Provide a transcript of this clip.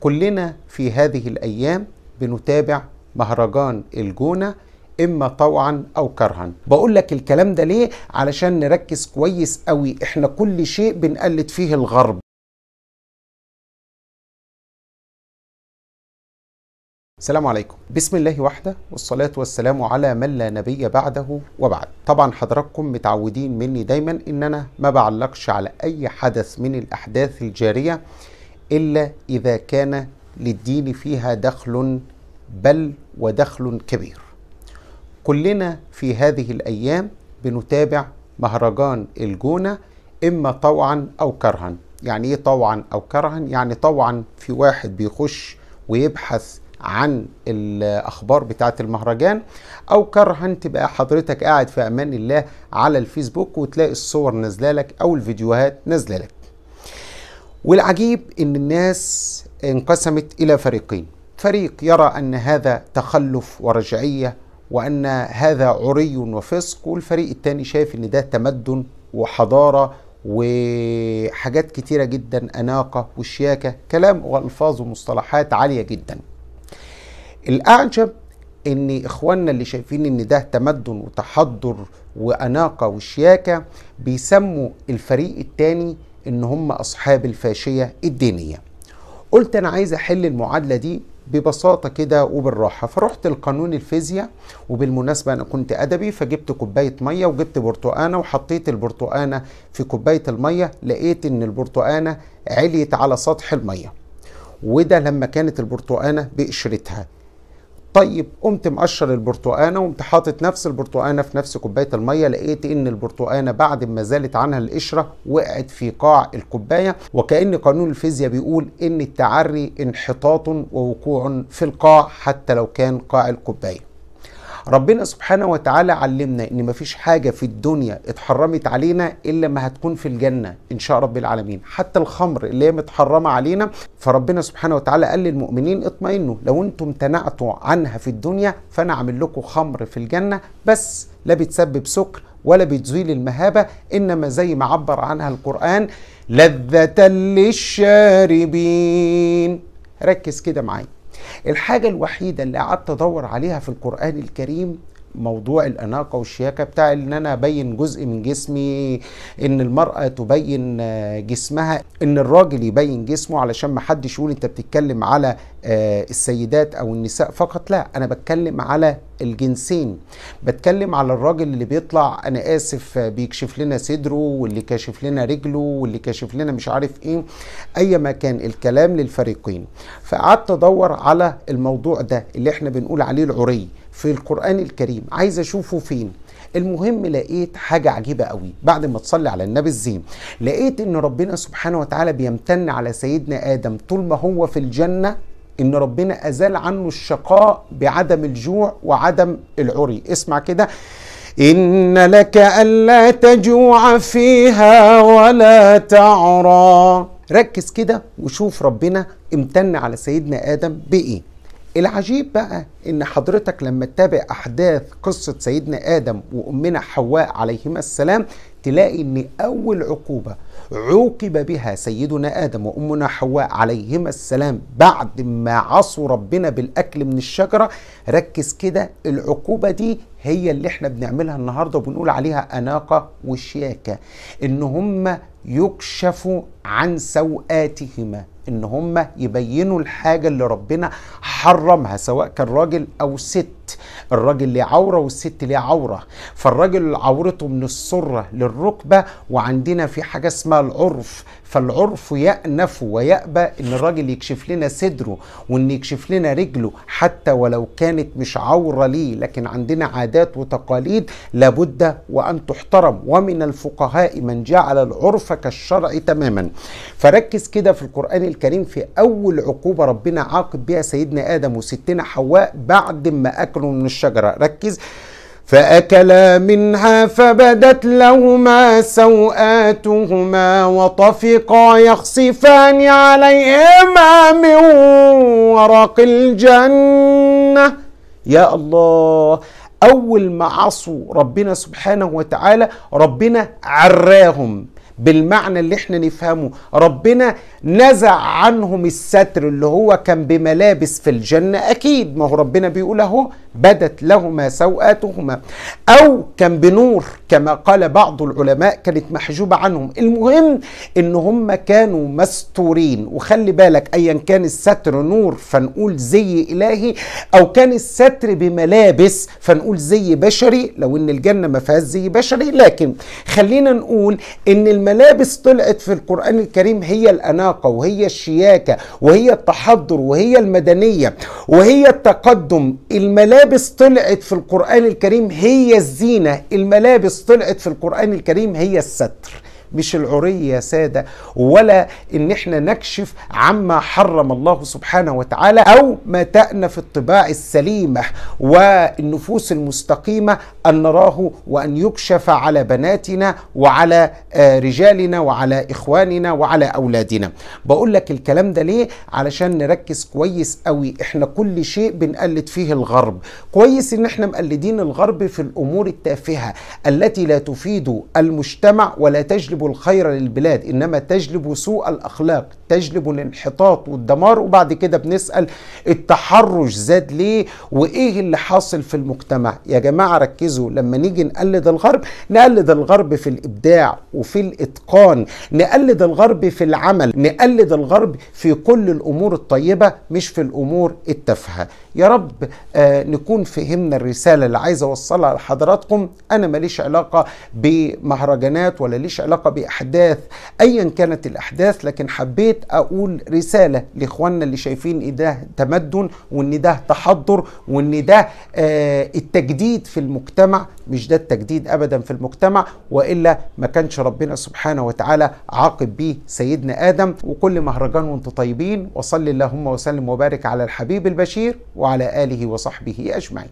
كلنا في هذه الأيام بنتابع مهرجان الجونة إما طوعا أو كرها بقول لك الكلام ده ليه؟ علشان نركز كويس قوي إحنا كل شيء بنقلد فيه الغرب السلام عليكم بسم الله وحده والصلاة والسلام على من لا نبي بعده وبعد طبعا حضراتكم متعودين مني دايما ان انا ما بعلقش على اي حدث من الاحداث الجارية إلا إذا كان للدين فيها دخل بل ودخل كبير كلنا في هذه الأيام بنتابع مهرجان الجونة إما طوعا أو كرها يعني إيه طوعا أو كرها يعني طوعا في واحد بيخش ويبحث عن الاخبار بتاعه المهرجان او كرها تبقى حضرتك قاعد في امان الله على الفيسبوك وتلاقي الصور نازله لك او الفيديوهات نازله لك والعجيب ان الناس انقسمت الى فريقين فريق يرى ان هذا تخلف ورجعيه وان هذا عري وفسق والفريق الثاني شايف ان ده تمدن وحضاره وحاجات كتيره جدا اناقه وشياكه كلام والفاظ ومصطلحات عاليه جدا الاعجب ان اخواننا اللي شايفين ان ده تمدن وتحضر واناقه وشياكه بيسموا الفريق الثاني ان هم اصحاب الفاشيه الدينيه قلت انا عايز احل المعادله دي ببساطه كده وبالراحه فرحت لقانون الفيزياء وبالمناسبه انا كنت ادبي فجبت كوبايه ميه وجبت برتقانه وحطيت البرتقانه في كوبايه الميه لقيت ان البرتقانه عليت على سطح الميه وده لما كانت البرتقانه بقشرتها طيب قمت مقشر البرتقانه وقمت حاطط نفس البرتقانه في نفس كوبايه الميه لقيت ان البرتقانه بعد ما زالت عنها القشره وقعت في قاع الكوبايه وكان قانون الفيزياء بيقول ان التعري انحطاط ووقوع في القاع حتى لو كان قاع الكوبايه ربنا سبحانه وتعالى علمنا ان مفيش حاجه في الدنيا اتحرمت علينا الا ما هتكون في الجنه ان شاء رب العالمين حتى الخمر اللي هي متحرمه علينا فربنا سبحانه وتعالى قال للمؤمنين اطمئنوا لو انتم امتنعتوا عنها في الدنيا فانا اعمل لكم خمر في الجنه بس لا بتسبب سكر ولا بتزيل المهابه انما زي ما عبر عنها القران لذه للشاربين ركز كده معايا الحاجة الوحيدة اللي قعدت أدور عليها في القرآن الكريم موضوع الاناقه والشياكه بتاع ان انا ابين جزء من جسمي ان المراه تبين آه، جسمها ان الراجل يبين جسمه علشان ما حدش يقول انت بتتكلم على آه، السيدات او النساء فقط لا انا بتكلم على الجنسين بتكلم على الراجل اللي بيطلع انا اسف بيكشف لنا صدره واللي كاشف لنا رجله واللي كاشف لنا مش عارف ايه اي ما كان الكلام للفريقين فقعدت ادور على الموضوع ده اللي احنا بنقول عليه العري في القرآن الكريم عايز أشوفه فين المهم لقيت حاجة عجيبة قوي بعد ما تصلي على النبي الزين لقيت ان ربنا سبحانه وتعالى بيمتن على سيدنا آدم طول ما هو في الجنة ان ربنا أزال عنه الشقاء بعدم الجوع وعدم العري اسمع كده إن لك ألا تجوع فيها ولا تعرى ركز كده وشوف ربنا امتن على سيدنا آدم بإيه العجيب بقى ان حضرتك لما تتابع احداث قصه سيدنا ادم وامنا حواء عليهما السلام تلاقي ان اول عقوبه عوقب بها سيدنا ادم وامنا حواء عليهما السلام بعد ما عصوا ربنا بالاكل من الشجره ركز كده العقوبه دي هي اللي احنا بنعملها النهارده وبنقول عليها اناقه وشياكه ان هم يكشفوا عن سوءاتهما ان هم يبينوا الحاجه اللي ربنا حرمها سواء كان راجل او ست الراجل ليه عوره والست ليه عوره فالراجل عورته من السره للركبه وعندنا في حاجه اسمها العرف فالعرف يأنف ويأبى إن الراجل يكشف لنا صدره وإن يكشف لنا رجله حتى ولو كانت مش عورة ليه لكن عندنا عادات وتقاليد لابد وأن تحترم ومن الفقهاء من جعل العرف كالشرع تماما فركز كده في القرآن الكريم في أول عقوبة ربنا عاقب بها سيدنا آدم وستنا حواء بعد ما أكلوا من الشجرة ركز فأكلا منها فبدت لهما سوآتهما وطفقا يخصفان عليهما من ورق الجنة يا الله أول ما عصوا ربنا سبحانه وتعالى ربنا عراهم بالمعنى اللي احنا نفهمه ربنا نزع عنهم الستر اللي هو كان بملابس في الجنة أكيد ما هو ربنا بيقول أهو بدت لهما سوآتهما أو كان بنور كما قال بعض العلماء كانت محجوبة عنهم المهم ان هم كانوا مستورين وخلي بالك ايا كان الستر نور فنقول زي الهي او كان الستر بملابس فنقول زي بشري لو ان الجنة ما فيهاش زي بشري لكن خلينا نقول ان الملابس طلعت في القرآن الكريم هي الاناقة وهي الشياكة وهي التحضر وهي المدنية وهي التقدم الملابس طلعت في القرآن الكريم هي الزينة الملابس طلعت في القرآن الكريم هي الستر مش العري يا سادة ولا ان احنا نكشف عما حرم الله سبحانه وتعالى او ما تأنف في الطباع السليمة والنفوس المستقيمة ان نراه وان يكشف على بناتنا وعلى آه، رجالنا وعلى اخواننا وعلى اولادنا بقول لك الكلام ده ليه علشان نركز كويس قوي احنا كل شيء بنقلد فيه الغرب كويس ان احنا مقلدين الغرب في الامور التافهة التي لا تفيد المجتمع ولا تجلب تجلب الخير للبلاد انما تجلب سوء الاخلاق تجلب الانحطاط والدمار وبعد كده بنسال التحرش زاد ليه وايه اللي حاصل في المجتمع يا جماعه ركزوا لما نيجي نقلد الغرب نقلد الغرب في الابداع وفي الاتقان نقلد الغرب في العمل نقلد الغرب في كل الامور الطيبه مش في الامور التافهه يا رب آه نكون فهمنا الرساله اللي عايز اوصلها لحضراتكم انا ماليش علاقه بمهرجانات ولا ليش علاقه بأحداث أيا كانت الأحداث لكن حبيت أقول رسالة لإخواننا اللي شايفين إن ده تمدن وإن ده تحضر وإن ده آه التجديد في المجتمع مش ده التجديد أبدا في المجتمع وإلا ما كانش ربنا سبحانه وتعالى عاقب به سيدنا آدم وكل مهرجان وانتم طيبين وصلي اللهم وسلم وبارك على الحبيب البشير وعلى آله وصحبه أجمعين